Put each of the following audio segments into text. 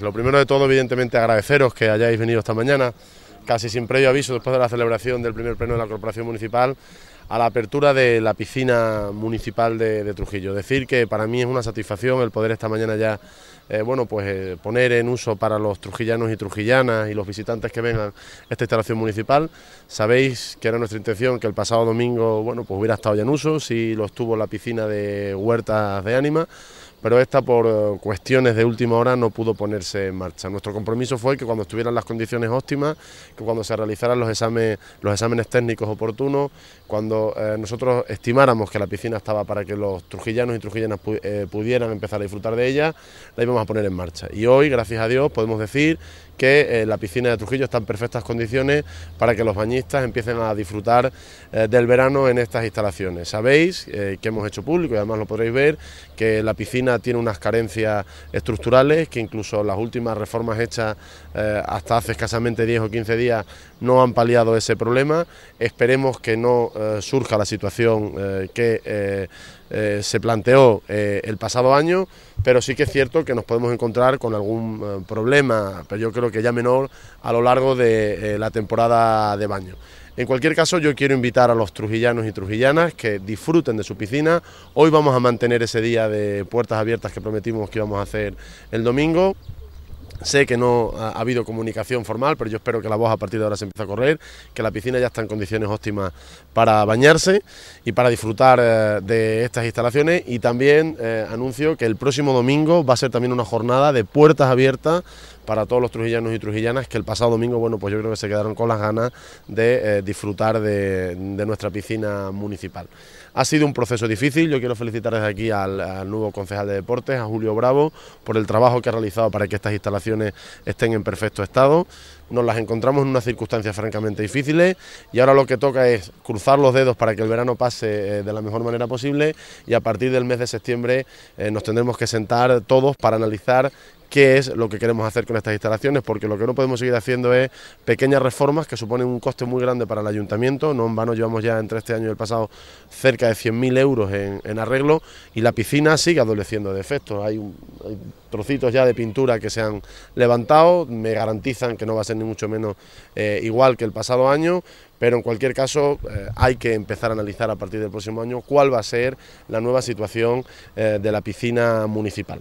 Lo primero de todo, evidentemente, agradeceros que hayáis venido esta mañana, casi sin previo aviso, después de la celebración del primer pleno de la Corporación Municipal, a la apertura de la piscina municipal de, Trujillo. Decir que para mí es una satisfacción el poder esta mañana ya eh, bueno, pues, eh, poner en uso para los trujillanos y trujillanas y los visitantes que vengan esta instalación municipal. Sabéis que era nuestra intención que el pasado domingo bueno, pues, hubiera estado ya en uso, si lo estuvo la piscina de Huertas de Ánima pero esta por eh, cuestiones de última hora no pudo ponerse en marcha. Nuestro compromiso fue que cuando estuvieran las condiciones óptimas, que cuando se realizaran los exámenes, los exámenes técnicos oportunos, cuando eh, nosotros estimáramos que la piscina estaba para que los trujillanos y trujillanas eh, pudieran empezar a disfrutar de ella, la íbamos a poner en marcha. Y hoy, gracias a Dios, podemos decir que eh, la piscina de Trujillo está en perfectas condiciones para que los bañistas empiecen a disfrutar eh, del verano en estas instalaciones. Sabéis eh, que hemos hecho público y además lo podréis ver que la piscina tiene unas carencias estructurales que incluso las últimas reformas hechas hasta hace escasamente 10 o 15 días no han paliado ese problema. Esperemos que no surja la situación que eh, se planteó eh, el pasado año, pero sí que es cierto que nos podemos encontrar con algún eh, problema, pero yo creo que ya menor a lo largo de la temporada de baño. En cualquier caso, yo quiero invitar a los trujillanos y trujillanas que disfruten de su piscina. Hoy vamos a mantener ese día de puertas abiertas que prometimos que íbamos a hacer el domingo. Sé que no ha, habido comunicación formal, pero yo espero que la voz a partir de ahora se empiece a correr, que la piscina ya está en condiciones óptimas para bañarse y para disfrutar eh, de estas instalaciones. Y también eh, anuncio que el próximo domingo va a ser también una jornada de puertas abiertas para todos los trujillanos y trujillanas que el pasado domingo, bueno, pues yo creo que se quedaron con las ganas de eh, disfrutar de, nuestra piscina municipal. Ha sido un proceso difícil, yo quiero felicitar desde aquí al, nuevo concejal de deportes, a Julio Bravo, por el trabajo que ha realizado para que estas instalaciones estén en perfecto estado. Nos las encontramos en unas circunstancias francamente difíciles y ahora lo que toca es cruzar los dedos para que el verano pase eh, de la mejor manera posible y a partir del mes de septiembre eh, nos tendremos que sentar todos para analizar qué es lo que queremos hacer con estas instalaciones, porque lo que no podemos seguir haciendo es pequeñas reformas que suponen un coste muy grande para el ayuntamiento, no en vano llevamos ya entre este año y el pasado cerca de 100.000 euros en, arreglo y la piscina sigue adoleciendo de defectos. hay, trocitos ya de pintura que se han levantado, me garantizan que no va a ser ni mucho menos eh, igual que el pasado año, pero en cualquier caso eh, hay que empezar a analizar a partir del próximo año cuál va a ser la nueva situación eh, de la piscina municipal.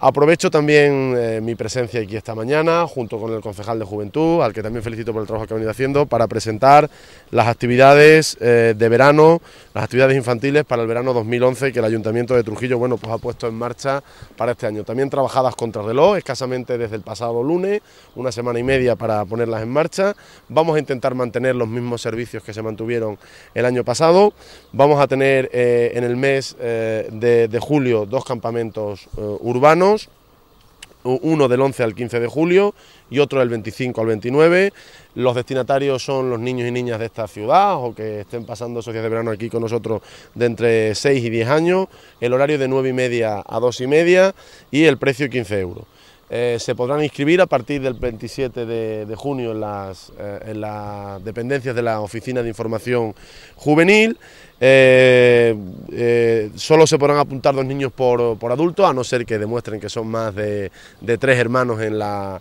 Aprovecho también eh, mi presencia aquí esta mañana, junto con el concejal de Juventud, al que también felicito por el trabajo que ha venido haciendo, para presentar las actividades eh, de verano, las actividades infantiles para el verano 2011 que el Ayuntamiento de Trujillo bueno, pues ha puesto en marcha para este año. También trabajadas contra reloj, escasamente desde el pasado lunes, una semana y media para ponerlas en marcha. Vamos a intentar mantener los mismos servicios que se mantuvieron el año pasado. Vamos a tener eh, en el mes de, julio dos campamentos urbanos uno del 11 al 15 de julio y otro del 25 al 29. Los destinatarios son los niños y niñas de esta ciudad o que estén pasando esos de verano aquí con nosotros de entre 6 y 10 años. El horario de 9 y media a 2 y media y el precio 15 euros. Eh, se podrán inscribir a partir del 27 de, junio en las, eh, en las, dependencias de la Oficina de Información Juvenil eh, eh, solo se podrán apuntar dos niños por, por, adulto, a no ser que demuestren que son más de, tres hermanos en la,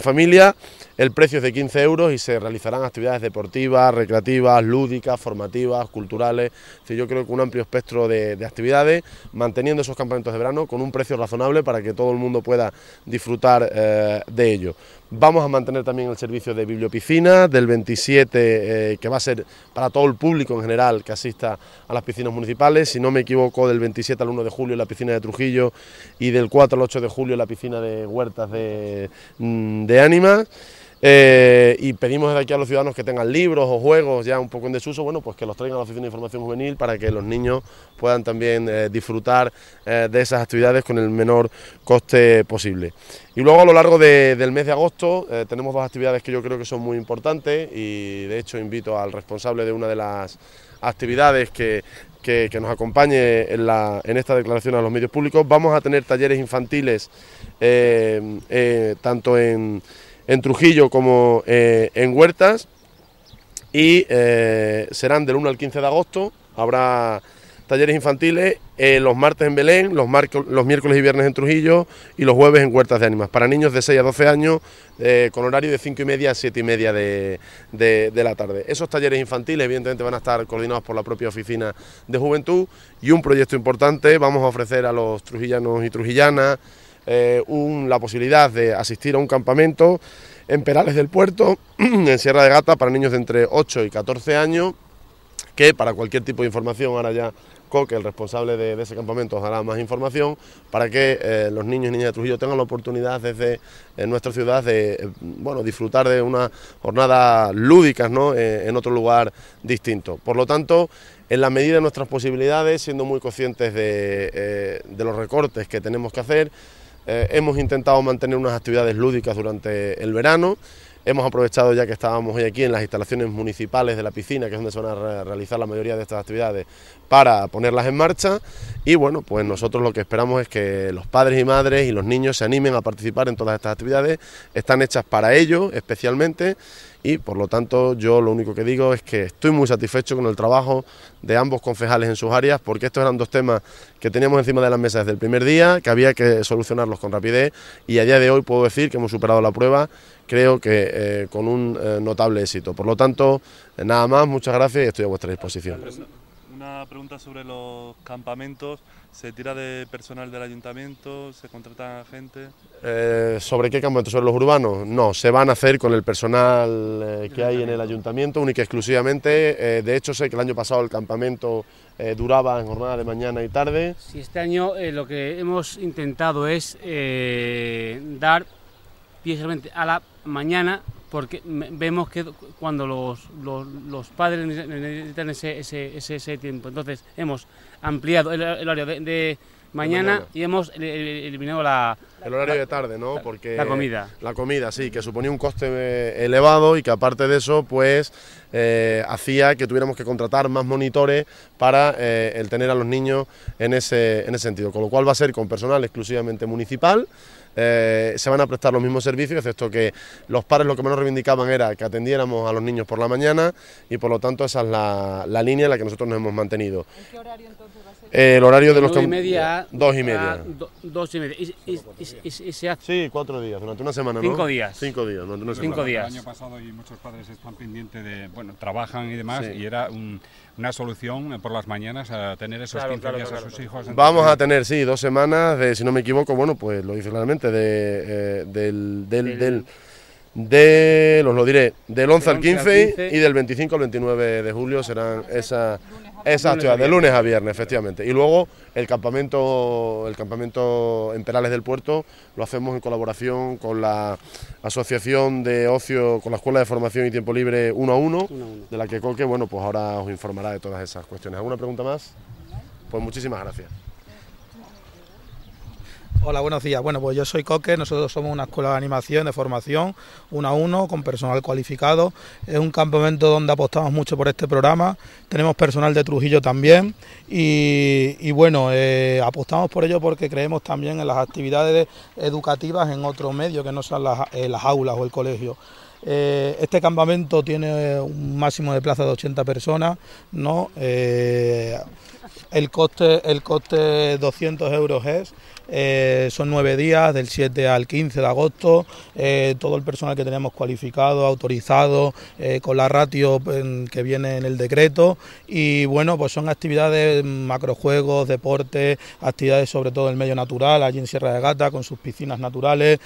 familia. El precio es de 15 euros y se realizarán actividades deportivas, recreativas, lúdicas, formativas, culturales. yo creo que un amplio espectro de, actividades, manteniendo esos campamentos de verano con un precio razonable para que todo el mundo pueda disfrutar eh, de ello. Vamos a mantener también el servicio de bibliopiscina del 27, eh, que va a ser para todo el público en general que asista a las piscinas municipales. Si no me equivoco, del 27 al 1 de julio la piscina de Trujillo y del 4 al 8 de julio la piscina de Huertas de, mm, de eh, y pedimos desde aquí a los ciudadanos que tengan libros o juegos ya un poco en desuso, bueno, pues que los traigan a la Oficina de Información Juvenil para que los niños puedan también eh, disfrutar eh, de esas actividades con el menor coste posible. Y luego a lo largo del mes de agosto tenemos dos actividades que yo creo que son muy importantes y de hecho invito al responsable de una de las actividades que, nos acompañe en, esta declaración a los medios públicos. Vamos a tener talleres infantiles tanto en, en Trujillo como eh, en Huertas y eh, serán del 1 al 15 de agosto. Habrá talleres infantiles eh, los martes en Belén, los, los, miércoles y viernes en Trujillo y los jueves en Huertas de Ánimas. Para niños de 6 a 12 años con horario de 5 y media a 7 y media de, de, la tarde. Esos talleres infantiles evidentemente van a estar coordinados por la propia oficina de juventud y un proyecto importante vamos a ofrecer a los trujillanos y trujillanas eh, un, la posibilidad de asistir a un campamento en Perales del Puerto, en Sierra de Gata, para niños de entre 8 y 14 años, que para cualquier tipo de información, ahora ya Coque, el responsable de, ese campamento, os dará más información para que eh, los niños y niñas de Trujillo tengan la oportunidad desde en eh, nuestra ciudad de bueno, disfrutar de unas jornadas lúdicas ¿no? en otro lugar distinto. Por lo tanto, en la medida de nuestras posibilidades, siendo muy conscientes de, de los recortes que tenemos que hacer, eh, hemos intentado mantener unas actividades lúdicas durante el verano. Hemos aprovechado ya que estábamos hoy aquí en las instalaciones municipales de la piscina, que es donde se van a realizar la mayoría de estas actividades, para ponerlas en marcha y bueno, pues nosotros lo que esperamos es que los padres y madres y los niños se animen a participar en todas estas actividades, están hechas para ellos especialmente y por lo tanto yo lo único que digo es que estoy muy satisfecho con el trabajo de ambos concejales en sus áreas porque estos eran dos temas que teníamos encima de las mesas desde el primer día, que había que solucionarlos con rapidez y a día de hoy puedo decir que hemos superado la prueba, creo que eh, con un eh, notable éxito. Por lo tanto, eh, nada más, muchas gracias y estoy a vuestra disposición una pregunta sobre los campamentos. ¿Se tira de personal del ayuntamiento? ¿Se contrata gente? Eh, ¿Sobre qué campamentos? ¿Sobre los urbanos? No, se van a hacer con el personal eh, que hay en el ayuntamiento, única y exclusivamente. Eh, de hecho, sé que el año pasado el campamento duraba en jornada de mañana y tarde. Sí, este año lo que hemos intentado es dar precisamente a la mañana porque vemos que cuando los, los, padres necesitan ese, ese, ese, tiempo. Entonces, hemos ampliado el, horario de, mañana, y hemos eliminado la... El horario de tarde, ¿no? Porque... La comida. La comida, sí, que suponía un coste eh, elevado y que aparte de eso, pues, eh, hacía que tuviéramos que contratar más monitores para eh, el tener a los niños en ese, en ese sentido. Con lo cual va a ser con personal exclusivamente municipal, eh, se van a prestar los mismos servicios, excepto que los padres lo que menos reivindicaban era que atendiéramos a los niños por la mañana y por lo tanto esa es la, línea en la que nosotros nos hemos mantenido. Eh, el horario de los Dos y media. Dos y media. y Sí, cuatro días, durante una semana, Cinco días. Cinco días, durante una semana. días. El año pasado y muchos padres están pendientes de, bueno, trabajan y demás, y era una solución por las mañanas a tener esos claro, días a sus hijos. Vamos a tener, sí, dos semanas de, si no me equivoco, bueno, pues lo hice claramente, de, eh, del, del de los lo diré, del 11 al 15 y del 25 al 29 de julio serán esas esas actividades de lunes a viernes, efectivamente. Y luego el campamento el campamento en Perales del Puerto lo hacemos en colaboración con la Asociación de Ocio con la Escuela de Formación y Tiempo Libre 1 a 1 de la que Coque, bueno, pues ahora os informará de todas esas cuestiones. ¿Alguna pregunta más? Pues muchísimas gracias. Hola, buenos días. Bueno, pues yo soy Coque, nosotros somos una escuela de animación, de formación, uno a uno, con personal cualificado. Es un campamento donde apostamos mucho por este programa. Tenemos personal de Trujillo también y, bueno, eh, apostamos por ello porque creemos también en las actividades educativas en otro medio que no sean las, eh, aulas o el colegio eh, este campamento tiene un máximo de plaza de 80 personas, ¿no? El coste, el coste 200 euros es, eh, son nueve días, del 7 al 15 de agosto. Eh, todo el personal que tenemos cualificado, autorizado, eh, con la ratio que viene en el decreto. Y bueno, pues son actividades, macrojuegos, deportes, actividades sobre todo en el medio natural, allí en Sierra de Gata, con sus piscinas naturales,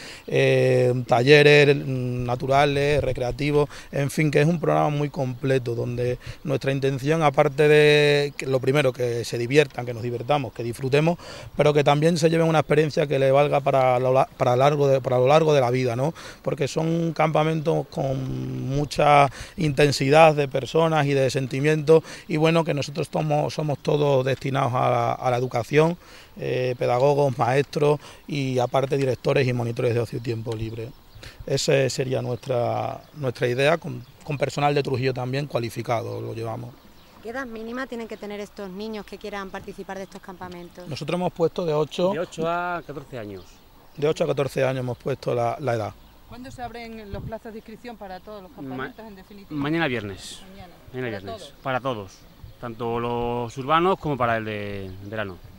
talleres mm, naturales, recreativos, en fin, que es un programa muy completo donde nuestra intención, aparte de lo primero que se diviertan, que nos divertamos, que disfrutemos, pero que también se lleven una experiencia que le valga para lo, largo de, para lo largo de la vida, ¿no? porque son campamentos con mucha intensidad de personas y de sentimientos y bueno, que nosotros somos, todos destinados a la, educación, eh, pedagogos, maestros y aparte directores y monitores de ocio y tiempo libre. Esa sería nuestra, nuestra idea, con personal de Trujillo también cualificado lo llevamos. ¿Qué edad mínima tienen que tener estos niños que quieran participar de estos campamentos? Nosotros hemos puesto de 8, a 14 años. De 8 a 14 años hemos puesto la, edad. ¿Cuándo se abren los plazos de inscripción para todos los campamentos en definitiva? Mañana viernes. Mañana, viernes. Para todos. Tanto los urbanos como para el de verano.